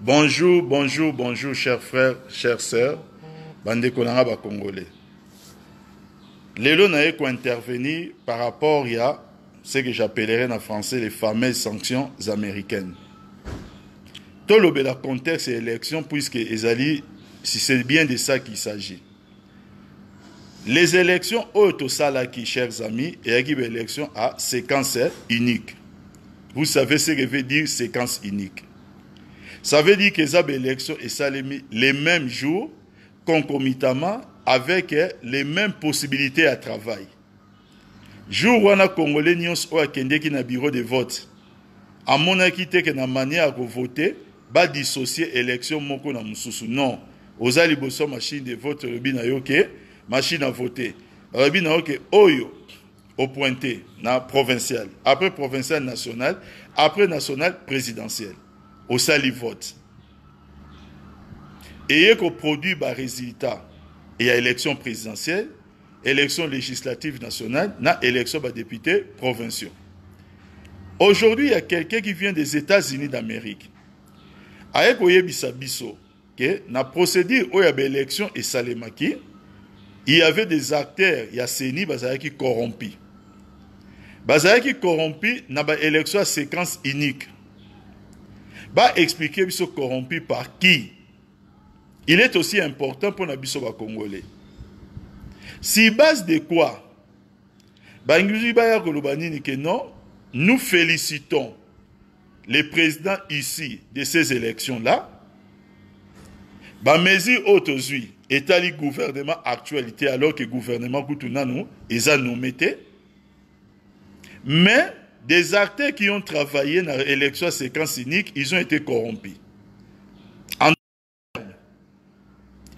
Bonjour, bonjour, bonjour, chers frères, chères sœurs, bande de congolais. Lélo n'ont pas intervenir par rapport à ce que j'appellerais en français les fameuses sanctions américaines. Tout le contexte et élection puisque ezali si c'est bien de ça qu'il s'agit. Les élections au salaki, chers amis, et élection à séquence unique. Vous savez ce que veut dire séquence unique. Ça veut dire que les élections et ça les mêmes jours, concomitamment, avec hein, les mêmes possibilités à travail. Jour où on a Congolais sont ou qui na bureau de vote. À mon acquitté que na manière de voter, de dissocier élection na mususu. Non. Oza liboso machine de vote lobi na machine à voter. Lobi oyo au pointé na provincial. Après provincial national, après national présidentiel. Au produit vote résultat. y et à élection présidentielle élection législative nationale na élection député provinciaux aujourd'hui il y a quelqu'un qui vient des états-unis d'amérique Avec koyebisa biso que na procédure une élection et Salemaki, il y avait des acteurs a seni qui corrompus qui corrompu na élection à séquence unique va expliquer sont corrompus par qui il est aussi important pour pour biso congolais. si base de quoi nous félicitons les présidents ici de ces élections là si aujourd'hui, état etali gouvernement actualité alors que gouvernement kutu nous a nommé mais des acteurs qui ont travaillé dans l'élection à séquence cynique, ils ont été corrompus. En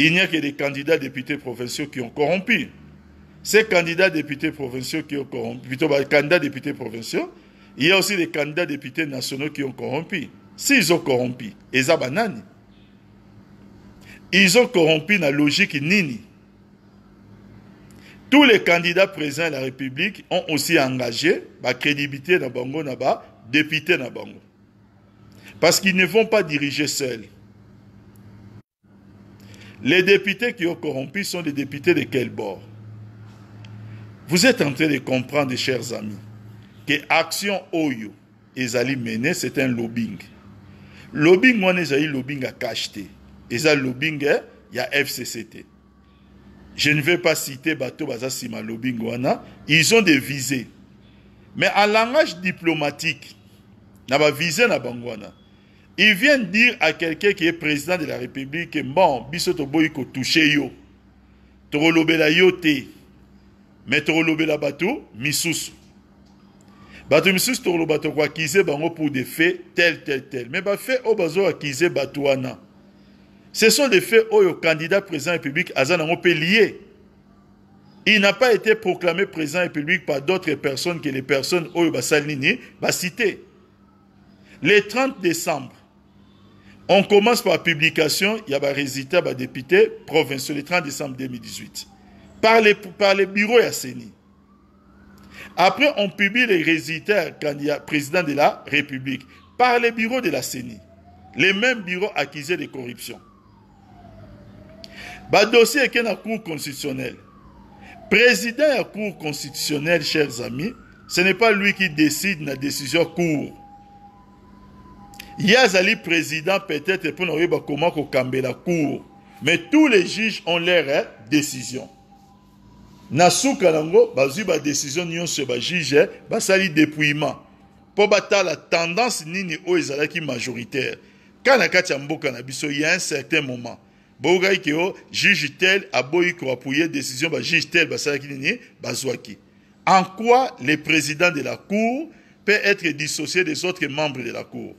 il n'y a que des candidats députés provinciaux qui ont corrompu. Ces candidats députés provinciaux qui ont corrompu, plutôt bah, candidats députés provinciaux, il y a aussi des candidats députés nationaux qui ont corrompu. S'ils ont corrompu, ils ont corrompu Ils ont corrompu la logique nini. Tous les candidats présents à la République ont aussi engagé la crédibilité de Bango Naba, député de Bango. Parce qu'ils ne vont pas diriger seuls. Les députés qui ont corrompu sont des députés de quel bord Vous êtes en train de comprendre, chers amis, que Action Oyo, ezali mener, c'est un lobbying. Lobbying, on ezali lobbying à cacheter. Ezali lobbying, il y a FCCT. Je ne vais pas citer Bato Bazasima Lobingwana. Ils ont des visées. Mais en langage diplomatique, Naba visé na Bangwana. Ils viennent dire à quelqu'un qui est président de la République, bon, bisoto boyko touché yo. Torolobela la te. Mais la bato, misusu. Bato misus torolobato kwa kize bango pour des faits, tel, tel, tel. Mais ba fait obazo akise wana. Ce sont des faits où le candidat président République la Il n'a pas été proclamé président République par d'autres personnes que les personnes où Salini va citer. Le 30 décembre, on commence par publication, il y a un résultat bas député provincial le 30 décembre 2018, par les, par les bureaux CENI. Après, on publie les résultats candidat président de la République par les bureaux de la CENI, les mêmes bureaux accusés de corruption. Bah, est est la cour constitutionnelle président de la cour constitutionnelle chers amis ce n'est pas lui qui décide la décision cour a un président peut-être bah, comment comment koma la cour mais tous les juges ont leur hein, décision na ni on décision décision bah, juge la hein, basali dépouillement mpo la tendance nini majoritaire kaka na a majoritaire. mboka na biso a un certain moment juge tel décision bah, bah, bah, en quoi le président de la cour peut être dissocié des autres membres de la cour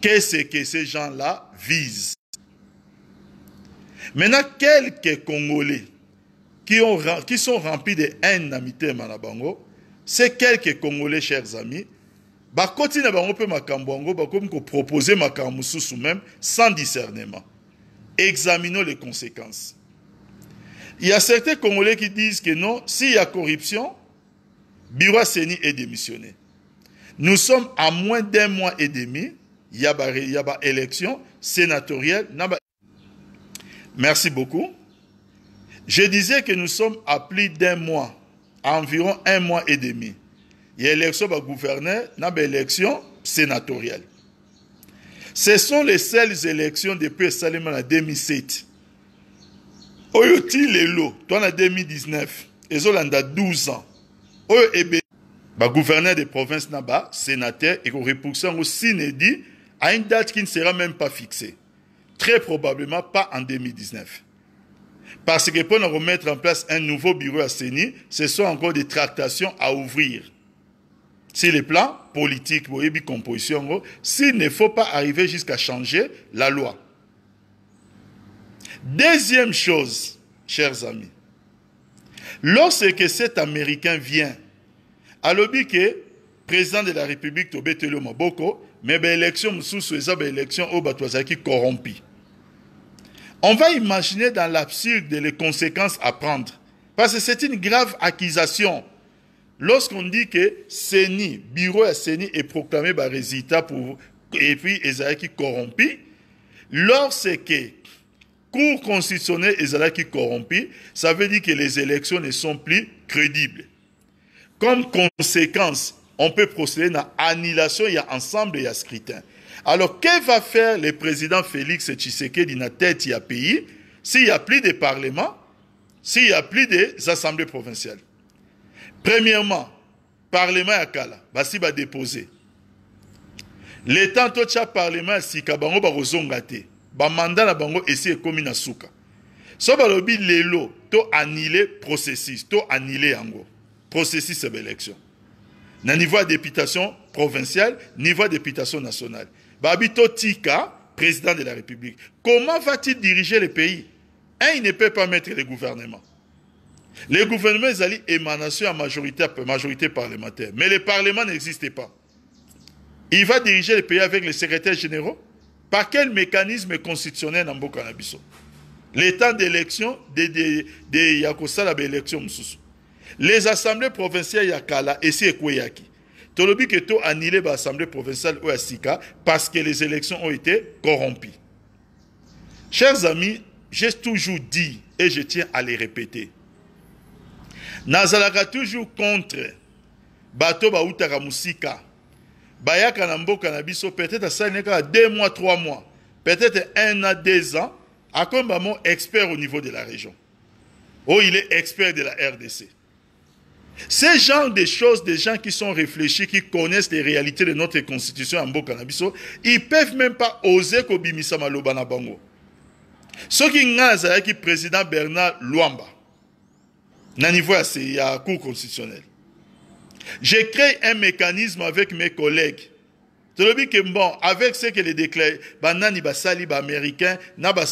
qu'est-ce que ces gens-là visent maintenant quelques congolais qui, ont, qui sont remplis de haine d'amitié, ces quelques congolais chers amis je na bango mpe makambo yango même sans discernement examinons les conséquences il y a certains congolais qui disent que non s'il y a corruption biroa seni est démissionné nous sommes à moins d'un mois et demi il y a élection sénatoriale merci beaucoup je disais que nous sommes à plus d'un mois environ un mois et demi il y a élection de bah, gouverneur, il y a élection sénatoriale. Ce sont les seules élections depuis Salim en 2007. Oyo le en 2019, et ont 12 ans. Oyo ebe, Le bah, gouverneur de province naba, sénateur, et qu'on repoussant au SINEDI à une date qui ne sera même pas fixée. Très probablement pas en 2019. Parce que pour nous remettre en place un nouveau bureau à CENI, ce sont encore des tractations à ouvrir. C'est les plans politiques, vous composition, s'il ne faut pas arriver jusqu'à changer la loi. Deuxième chose, chers amis, lorsque cet Américain vient, à que président de la République, Tobetelo Maboko, mais l'élection, élection, ben, corrompue. On va imaginer dans l'absurde les conséquences à prendre. Parce que c'est une grave accusation lorsqu'on dit que CENI, bureau à CENI est proclamé par résultat pour, et puis qui corrompu, lorsque cours constitutionnel Esaïe qui corrompu, ça veut dire que les élections ne sont plus crédibles. Comme conséquence, on peut procéder à annulation, il y a ensemble, il y a scrutin. Alors, que va faire le président Félix Tshisekedi dans la tête il y a pays s'il n'y a plus de parlement, s'il n'y a plus des assemblées provinciales Premièrement, parlement ya kala basi déposer. temps to le parlement si kabango ba bakozonga te Il na bango esi ekómi na suka so balobi lelo to annule processus to annule yango processus de l'élection. na niveau la députation provinciale niveau la députation nationale que tika président de la république comment va-t-il diriger le pays un il ne peut pas mettre le gouvernement les gouvernements, ils allaient émanation à majorité, majorité parlementaire. Mais le parlement n'existait pas. Il va diriger le pays avec les secrétaires généraux. Par quel mécanisme constitutionnel dans Bokanabiso Les temps d'élection, de, de, de élections élection Les assemblées provinciales Yakala, et c'est le Tolobi Keto annulé ben, l'assemblée provinciale Oasika parce que les élections ont été corrompues. Chers amis, j'ai toujours dit, et je tiens à les répéter, nazalaka toujours contre bato bautaka musika bayaka na mboka na biso peut-être ça neka deux mois trois mois peut-être un an, deux ans akomba expert au niveau de la région oh il est expert de la rdc ce genre de choses des gens qui sont réfléchis qui connaissent les réalités de notre constitution en mboka Ils ne peuvent même pas oser Ce maloba na bango soki ngai nazalaki président bernard Luamba je c'est cour constitutionnelle j'ai créé un mécanisme avec mes collègues que, bon avec ce que les déclare banani basali bah, américain, na bah,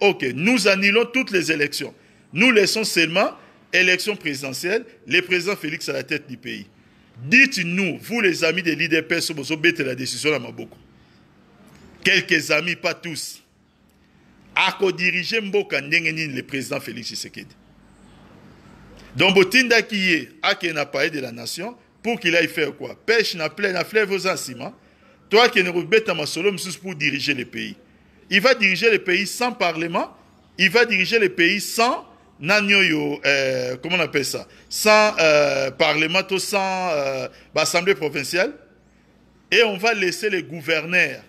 ok nous annulons toutes les élections nous laissons seulement élection présidentielle le président félix à la tête du pays dites-nous vous les amis de vous fait la décision à maboko quelques amis pas tous co-diriger mboka ndenge le président félix tshisekedi donc, Botinda qui est à ah, de la nation, pour qu'il aille faire quoi Pêche na pleine, na fleuve vos ciment. Toi qui ne rebête pour diriger le pays. Il va diriger le pays sans parlement, il va diriger le pays sans nanyoyo, euh, comment on appelle ça Sans euh, parlement, sans euh, bah, assemblée provinciale. Et on va laisser les gouverneurs,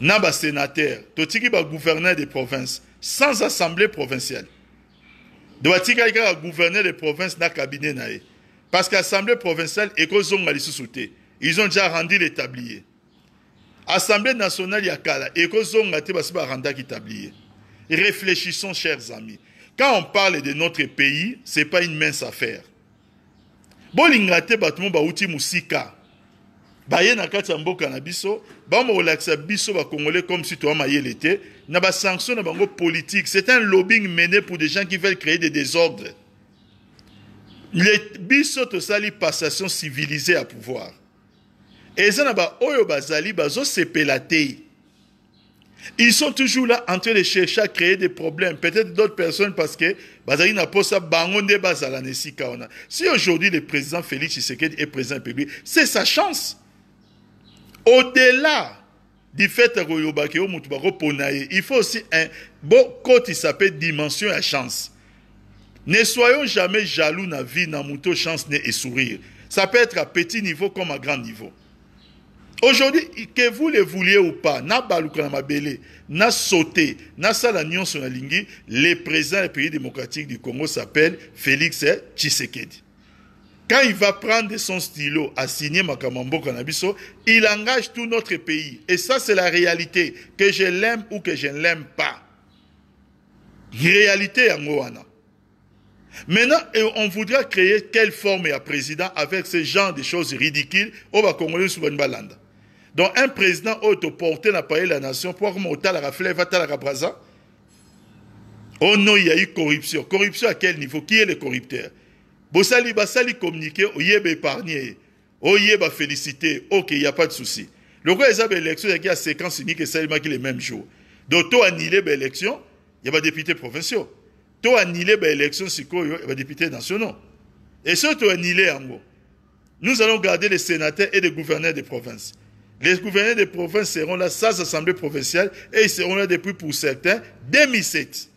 sénateur, bah, sénateurs, les bah, gouverneurs des provinces, sans assemblée provinciale ndobatikali gouverner les provinces province le cabinet parce que l'Assemblée provinciale malissu ils ont déjà rendu le assemblée nationale ya kala ekozonga te basi rendu tablier réfléchissons chers amis quand on parle de notre pays c'est pas une mince affaire Bon, l'ingraté bato mo bauti baye na kati ya mboka na biso bamo kolakisa biso bakongolais comme si toa mayele te na basanction na bango politique c'est un lobbying mené pour des gens qui veulent créer des désordres biso tosali passation civilisée ya pouvoir eza na baoyo bazali bazosepela te ils sont toujours là en train de chercher à créer des problèmes peut-être d'autres personnes parce que bazali na posa bango nde bazala na esika wana si aujourd'hui le président félix tshisekedi est président de la république c'est sa chance Au-delà du fait que il faut aussi un beau côté, qui s'appelle dimension et chance. Ne soyons jamais jaloux dans la vie, dans la chance et sourire. Ça peut être à petit niveau comme à grand niveau. Aujourd'hui, que vous le vouliez ou pas, na na na sauté, na sa les présents le président du pays démocratique du Congo s'appelle Félix Tshisekedi. Quand il va prendre son stylo à signer Makamambo Kanabiso, il engage tout notre pays. Et ça, c'est la réalité, que je l'aime ou que je ne l'aime pas. Réalité en Maintenant, on voudrait créer quelle forme de président avec ce genre de choses ridicules au Congolais sous Balanda. Donc, un président autoporté n'a pas eu la nation pour remonter la va la Oh non, il y a eu corruption. Corruption à quel niveau Qui est le corrupteur vous Bosali basali communiquer, épargné épargner, oyeba féliciter. OK, il n'y a pas de souci. Le roi Ezab l'élection, il y a séquence unique et seulement qui les mêmes jours. Donc annuler ben, l'élection, il y a pas députés provinciaux. To annuler ben, l'élection, c'est quoi, il y a députés nationaux. Et surtout annuler en Nous allons garder les sénateurs et les gouverneurs des provinces. Les gouverneurs des provinces seront là, sans assemblée provinciale, et ils seront là depuis, pour certains, 2007.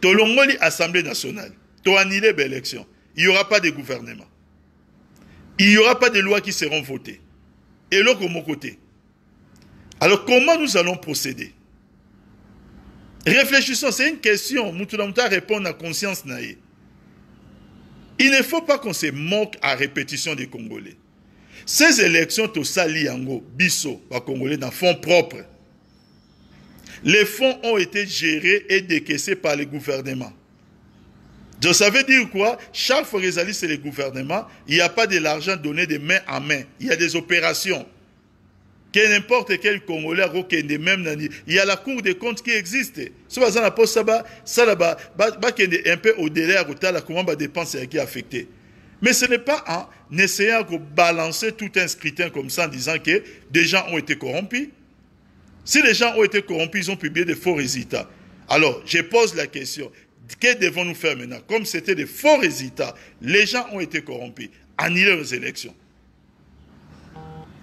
Tolongoli, Assemblée nationale tu annulé ben, l'élection. Il n'y aura pas de gouvernement. Il n'y aura pas de lois qui seront votées. Et là, mon côté. Alors, comment nous allons procéder Réfléchissons, c'est une question. devons répondre à conscience naïe. Il ne faut pas qu'on se moque à répétition des Congolais. Ces élections, tout ça, liango, bisso, Congolais, dans fonds propres. Les fonds ont été gérés et décaissés par les gouvernements. Je savais dire quoi Chaque alliés c'est le gouvernement. Il n'y a pas de l'argent donné de main en main. Il y a des opérations. Que n'importe quel Congolais, il y a la Cour des comptes qui existe. Si vous la poste, ça là-bas, un peu au délai à comment dépenser dépense est affecté. Mais ce n'est pas en essayant de balancer tout un scrutin comme ça en disant que des gens ont été corrompus. Si les gens ont été corrompus, ils ont publié des faux résultats. Alors, je pose la question que devons-nous faire maintenant Comme c'était des faux résultats, les gens ont été corrompus. Annulons les élections.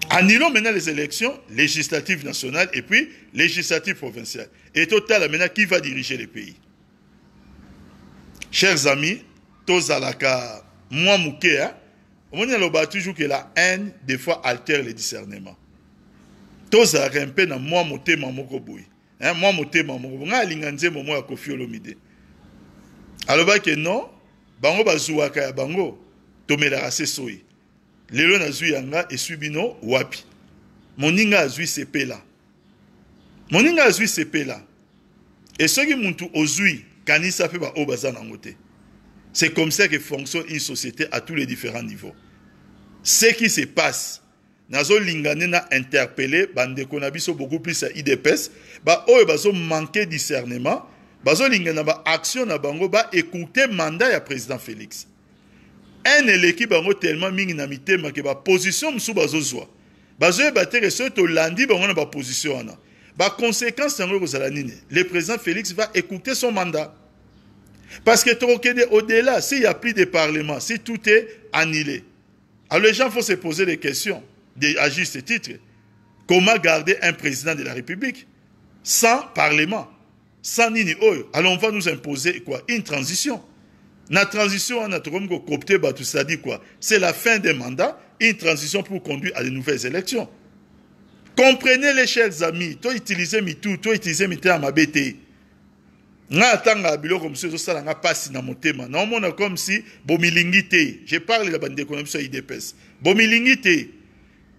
Annulons maintenant les élections législatives nationales et puis législatives provinciales. Et total, maintenant, qui va diriger le pays Chers amis, Tozalaka, moi, Moukea, hein, on a toujours que la haine, des fois, altère le discernement. Tozalaka, un peu dans moi, Moté, hein, Mamoko Boui. Moi, Moté, Mamoko Boui. Je un moi, alobaki non bango bazwaka ya bango tomelaka se soyi lelo nazwi yanga eswi bino wapi moninga azwi sepela moninga azwi sepela e soki mutu ozwi kanisa mpe baoyo baza nango te c'est comme ça que fonctionne une société à tous les différents niveaux ce qui se passe nazolinga lingané na bande bandeko na biso beaucoup plus ya idps baoyo bazomanke discernement bazolinga na action na bango écouter mandat ya président félix ane eleki bango tellement mingi na mitema ke position mosusu bazozwa bazoyeba te ke to tolandi bango na c'est wana baconséquence yango nini le président félix va écouter son mandat parce que au-delà s'il n'y a plus de parlement si tout est annulé alors les gens vont se poser des questions à juste titre comment garder un président de la république sans parlement sanini oyo oh, alors on va nous imposer quoi une transition la transition en atokomiko copté batu ça dit quoi c'est la fin des mandats une transition pour conduire à de nouvelles élections comprenez les chers amis toi utiliser mitu toi utiliser mité amabete nga tanga biloko musu ça nga pasi na motema naomona comme si bomilingi je parle la bande na biso ya idpes. bomilingi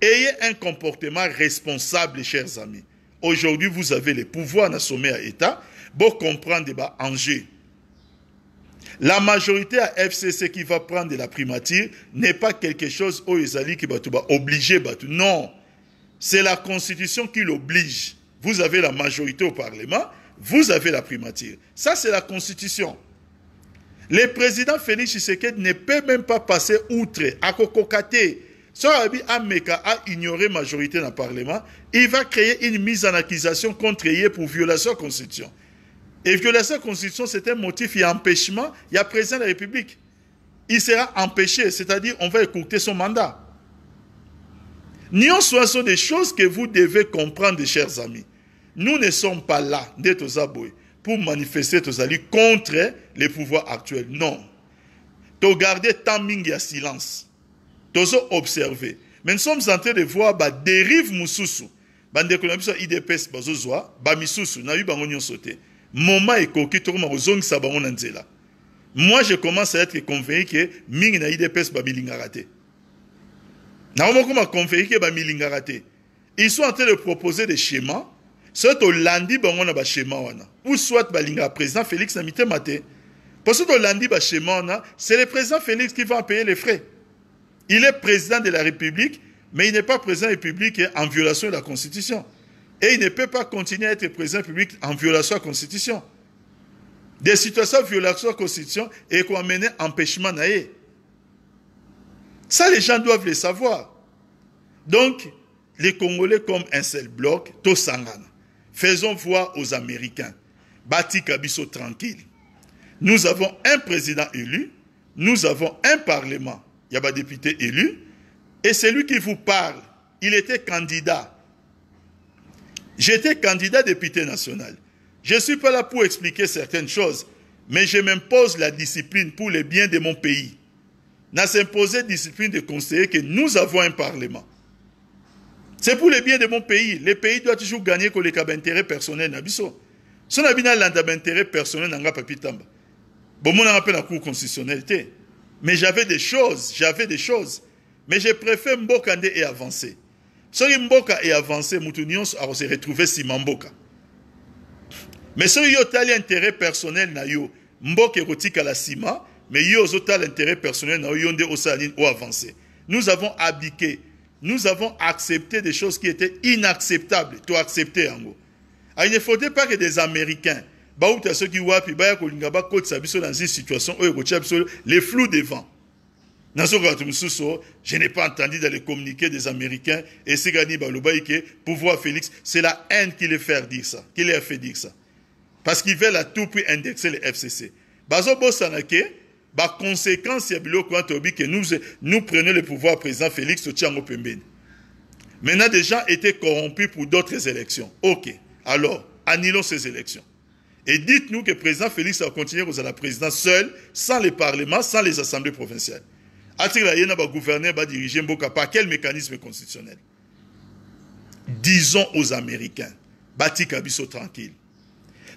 ayez un comportement responsable chers amis Aujourd'hui, vous avez les pouvoirs dans sommet à État. Pour comprendre débat Angers. La majorité à FCC qui va prendre la primature n'est pas quelque chose où oh, les qui va obliger. Non, c'est la constitution qui l'oblige. Vous avez la majorité au Parlement, vous avez la primature. Ça, c'est la constitution. Le président Félix Tshisekedi ne peut même pas passer outre, à Kokokate, Sorabi Ameka a ignoré majorité dans le Parlement, il va créer une mise en accusation contre lui pour violation de la Constitution. Et violation de la Constitution, c'est un motif, il y empêchement, il y a président de la République. Il sera empêché, c'est-à-dire on va écouter son mandat. soit sont des choses que vous devez comprendre, chers amis. Nous ne sommes pas là, d'être pour manifester aux contre les pouvoirs actuels. Non. Te garder tant y a silence tozo observe mais nous sommes en train de voir badérive mosusu bandeko na biso idps bazozwa bamisusu nayebi bango nyonso te moma ekoki tokoma kozongisa bango na nzela moi je commence à être convaincu que mingi na idps bamilingaka te comment convaincu que bamilingaka raté? ils sont en train de proposer des schémas au tolandi bango na bah, schéma wana ou soit bah, linga président félix na Maté. Parce que soki tolandi bah, schéma, wana c'est le président félix qui va payer les frais il est président de la République, mais il n'est pas président de la République en violation de la Constitution. Et il ne peut pas continuer à être président public en violation de la Constitution. Des situations de violation de la Constitution et qu'on un empêchement Ça, les gens doivent le savoir. Donc, les Congolais, comme un seul bloc, Tosangana, faisons voir aux Américains, Bati Kabiso tranquille. Nous avons un président élu, nous avons un parlement il n'y a de député élu, et celui qui vous parle, il était candidat. J'étais candidat député national. Je ne suis pas là pour expliquer certaines choses, mais je m'impose la discipline pour le bien de mon pays. N'a la discipline de conseiller que nous avons un parlement. C'est pour le bien de mon pays. Le pays doit toujours gagner que les cas d'intérêt personnel Si on a bien intérêt personnel, n'a pas pu Bon, on a appelé la Cour constitutionnelle mais j'avais des choses, j'avais des choses. Mais je préfère Mbokande et avancer. Si Mboka et avancer, mutu nyonso a se retrouver si Mboka. Mais soki yo un intérêt personnel Mboka est Mboka à la sima, mais a un intérêt personnel na yonde ou avancer. Nous avons abdiqué, nous avons accepté des choses qui étaient inacceptables, tout accepté en ah, Il ne faudrait pas que des Américains bauta soki wapi baya kolinga bakotisa biso dans une situation oyo ekotia biso le flou devant nazokaka to mosusu je n'ai pas entendu dans les communiqués des américains esikani balobai ke pouvoir félix c'est la haine qui les fait dire ça qui les fait dire ça parce qu'il veulent la tout prix indexer le fcc bazobosana ke baconséquence ya biloko wana toyobi ke nous, nous prenons le pouvoir président félix totia yango pembeni maintenant des gens étaient corrompus pour d'autres élections ok alors annulons ces élections et dites-nous que le président Félix va continuer à la président seul, sans le Parlement, sans les assemblées provinciales. A-t-il un gouverneur va diriger Mboka par quel mécanisme constitutionnel Disons aux Américains, bâti Kabiso tranquille.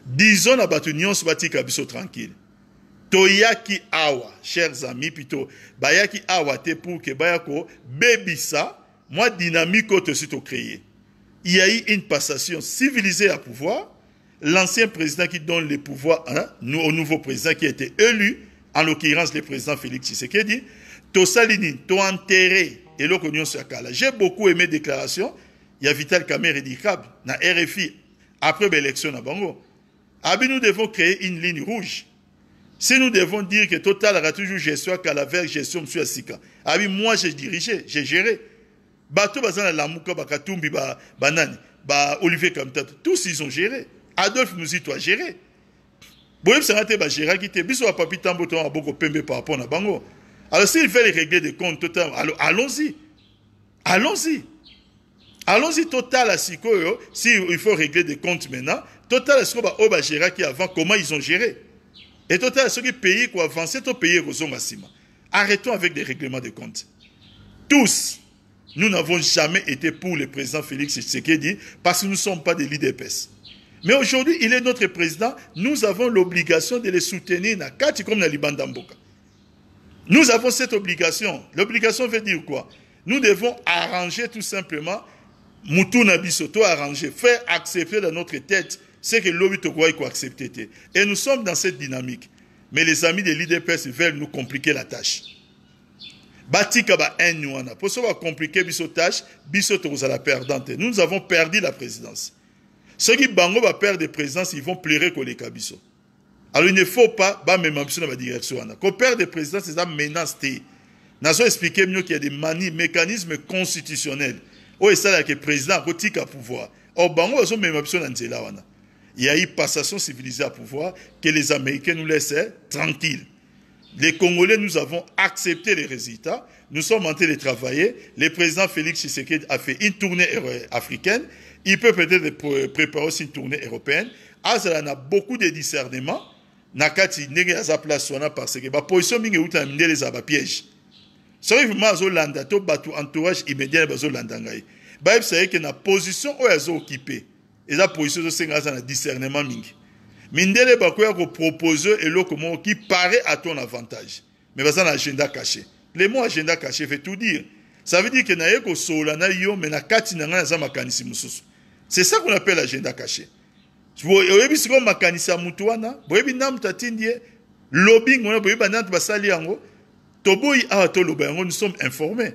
Disons à Batunion, bâti Kabiso tranquille. Toyaki awa, chers amis, plutôt, bayaki awa te pour que bayako, ça, moi dynamique aussi to créé. Il y a eu une passation civilisée à pouvoir, l'ancien président qui donne les pouvoirs hein, au nouveau président qui a été élu, en l'occurrence le président Félix Tshisekedi, Tosalini, to enterré, et l'Oconion Sakala. J'ai beaucoup aimé déclaration, il y a Vital Kamer dans na RFI, après l'élection à Bango. Abi, ah, nous devons créer une ligne rouge. Si nous devons dire que Total a toujours gestion qu'à la verre, gestion M. Asika, Abi, ah, moi j'ai dirigé, j'ai géré. Bato Bazana Lamouka, ba Banani, Olivier Kamtat, tous ils ont géré. Adolphe nous dit toi gérer. boyebisanga te qui te biso bapapi ntambo pembe par rapport na bango alors s'il veut régler des comptes total allons-y allons-y allons-y total à sikoyo oh, si il faut régler des comptes maintenant total à sikoyo oh, bah, gérer qui avant comment ils ont géré et total à soki pays avancer to pays ekozonga arrêtons avec des règlements de comptes tous nous n'avons jamais été pour le président félix tshisekedi parce que nous ne sommes pas des leaders mais aujourd'hui, il est notre président. Nous avons l'obligation de le soutenir dans Kati comme Nous avons cette obligation. L'obligation veut dire quoi Nous devons arranger tout simplement Mutuna Bisoto, arranger, faire accepter dans notre tête ce que l'Obi a accepté. Et nous sommes dans cette dynamique. Mais les amis de l'IDPS veulent nous compliquer la tâche. Pour compliquer biso tâche, la perdante. Nous avons perdu la présidence ceux qui bango va perdre de ils vont pleurer comme les cabissons. Alors il ne faut pas, bah, même dans la direction. Qu'on perd de présidence, c'est ça menace. Nous avons expliqué mieux qu'il y a des mécanismes constitutionnels. où oh, est-ce que le président a à pouvoir. Or, bango, ils ont même Il y a eu passation civilisée à pouvoir que les Américains nous laissaient hein, tranquilles. Les Congolais, nous avons accepté les résultats. Nous sommes en train de travailler. Le président Félix Tshisekedi a fait une tournée euh, africaine. Il peut peut-être préparer aussi une tournée européenne. Azala a beaucoup de discernement. Nakati n'est à sa place parce que la position mingi ou t'as mené les abapièges. on a un entourage to batu entourage immédiat bazo landa ngai. Baib c'est que na position où azo occupé. Et la position zo grâce za un discernement mingi. Mindele ya ko proposer et lo comment qui paraît à ton avantage. Mais ça na agenda caché. Le mot agenda caché fait tout dire. Ça veut dire que na yeko sola na yo mais na kati na ngai aza makanisi c'est ça qu'on appelle l'agenda caché. Vous voyez, ah, nous sommes informés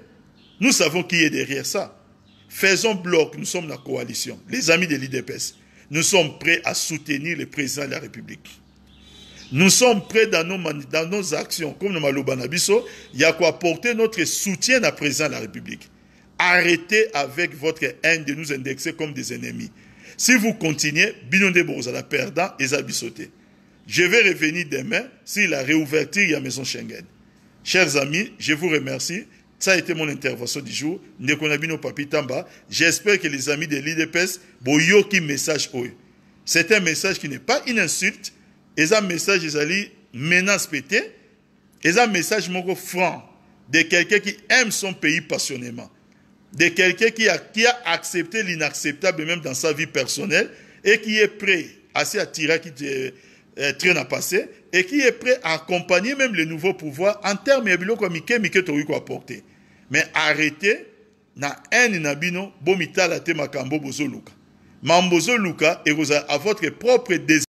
nous savons qui est derrière ça faisons bloc nous sommes la coalition les amis de l'idps nous sommes prêts à soutenir le président de la république nous sommes prêts dans nos, dans nos actions comme na maloba na biso quoi porter notre soutien à président de la république arrêtez avec votre haine de nous indexer comme des ennemis. Si vous continuez, Binonde Borosala perdre, et Zabisoté. Je vais revenir demain s'il a y la maison Schengen. Chers amis, je vous remercie. Ça a été mon intervention du jour. Nekonabino bas J'espère que les amis de l'IDPS, e un message C'est un message qui n'est pas une insulte. C'est un message, ils menace pété. Et un message, mon franc, de quelqu'un qui aime son pays passionnément de quelqu'un qui a, qui a accepté l'inacceptable même dans sa vie personnelle et qui est prêt, à s'y attirer, qui euh, euh traîne à passer, et qui est prêt à accompagner même le nouveau pouvoir en termes de comme qu'il a apporté. Mais arrêtez, na haine nabino, bomita la te makambo bozo luka. Mambozo luka, et vous à votre propre désir.